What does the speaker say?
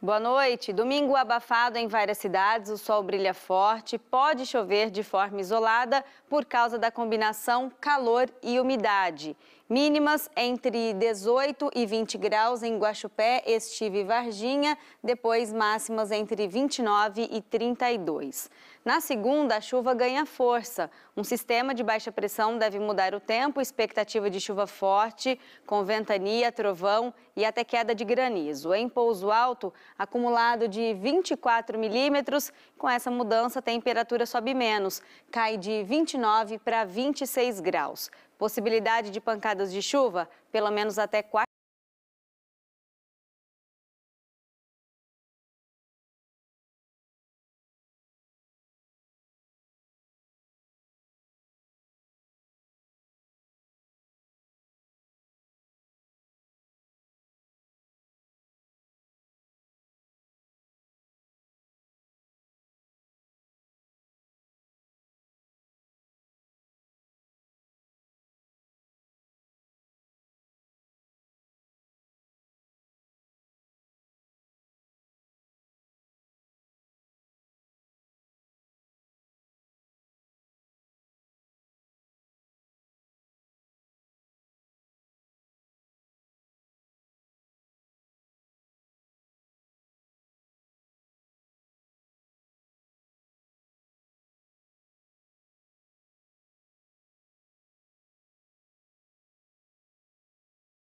Boa noite. Domingo abafado em várias cidades, o sol brilha forte, pode chover de forma isolada por causa da combinação calor e umidade. Mínimas entre 18 e 20 graus em Guaxupé, Estive e Varginha, depois máximas entre 29 e 32. Na segunda, a chuva ganha força. Um sistema de baixa pressão deve mudar o tempo, expectativa de chuva forte, com ventania, trovão e até queda de granizo. Em Pouso Alto, acumulado de 24 milímetros. Com essa mudança, a temperatura sobe menos, cai de 29 para 26 graus. Possibilidade de pancadas de chuva, pelo menos até 4.